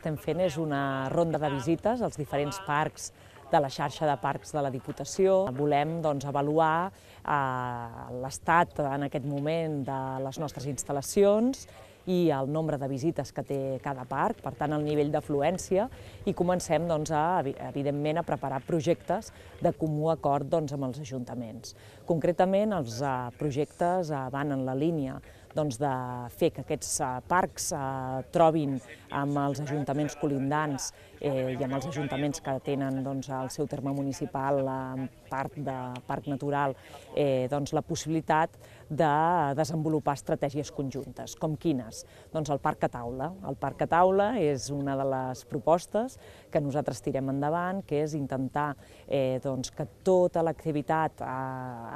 estem fent és una ronda de visites als diferents parcs de la xarxa de parcs de la Diputació. Volem doncs, avaluar eh, l'estat en aquest moment de les nostres instal·lacions i el nombre de visites que té cada parc, per tant el nivell d'afluència, i comencem doncs, a, evidentment a preparar projectes de comú acord doncs, amb els ajuntaments. Concretament els eh, projectes eh, van en la línia doncs, de fer que aquests eh, parcs eh, trobin amb els ajuntaments colindants eh, i amb els ajuntaments que tenen doncs, el seu terme municipal en part de parc natural eh, doncs, la possibilitat de desenvolupar estratègies conjuntes. Com quines? Doncs el parc a taula. El parc a taula és una de les propostes que nosaltres tirem endavant, que és intentar eh, doncs, que tota l'activitat eh,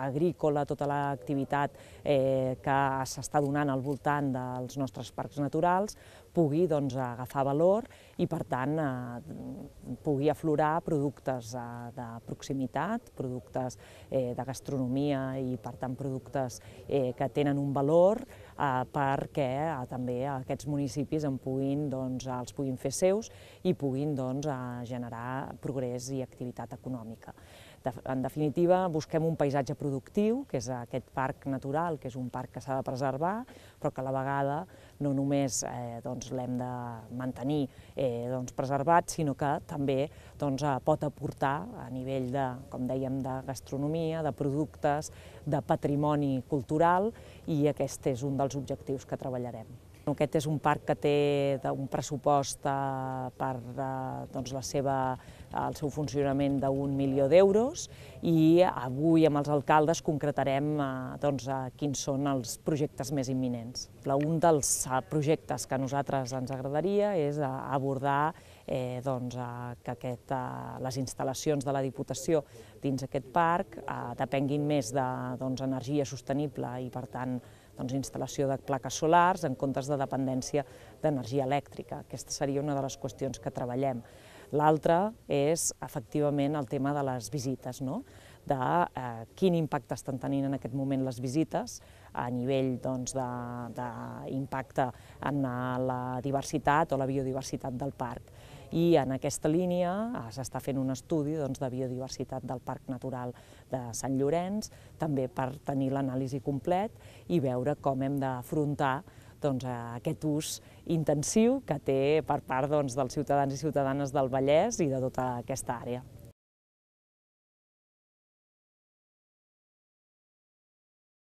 agrícola, tota l'activitat eh, que s'està donant al voltant dels nostres parcs naturals pugui doncs, agafar valor i, per tant, eh, pugui aflorar productes eh, de proximitat, productes eh, de gastronomia i, per tant, productes eh, que tenen un valor eh, perquè eh, també aquests municipis en puguin, doncs, els puguin fer seus i puguin doncs, eh, generar progrés i activitat econòmica. De, en definitiva, busquem un paisatge productiu, que és aquest parc natural, que és un parc que s'ha de preservar, però que a la vegada no només eh, doncs, l'hem de mantenir eh, doncs, preservat, sinó que també doncs, eh, pot aportar a nivell de, com dèiem, de gastronomia, de productes, de patrimoni cultural, i aquest és un dels dels objectius que treballarem. Aquest és un parc que té eh, un pressupost eh, per eh, doncs, la seva, el seu funcionament d'un milió d'euros i avui amb els alcaldes concretarem doncs, quins són els projectes més imminents. Un dels projectes que a nosaltres ens agradaria és abordar eh, doncs, que aquest, les instal·lacions de la Diputació dins aquest parc eh, depenguin més d'energia de, doncs, energia sostenible i, per tant, doncs, instal·lació de plaques solars en comptes de de dependència d'energia elèctrica. Aquesta seria una de les qüestions que treballem. L'altra és, efectivament, el tema de les visites, no? de eh, quin impacte estan tenint en aquest moment les visites a nivell d'impacte doncs, en eh, la diversitat o la biodiversitat del parc. I en aquesta línia eh, s'està fent un estudi doncs, de biodiversitat del Parc Natural de Sant Llorenç, també per tenir l'anàlisi complet i veure com hem d'afrontar doncs, a aquest ús intensiu que té per part doncs, dels ciutadans i ciutadanes del Vallès i de tota aquesta àrea.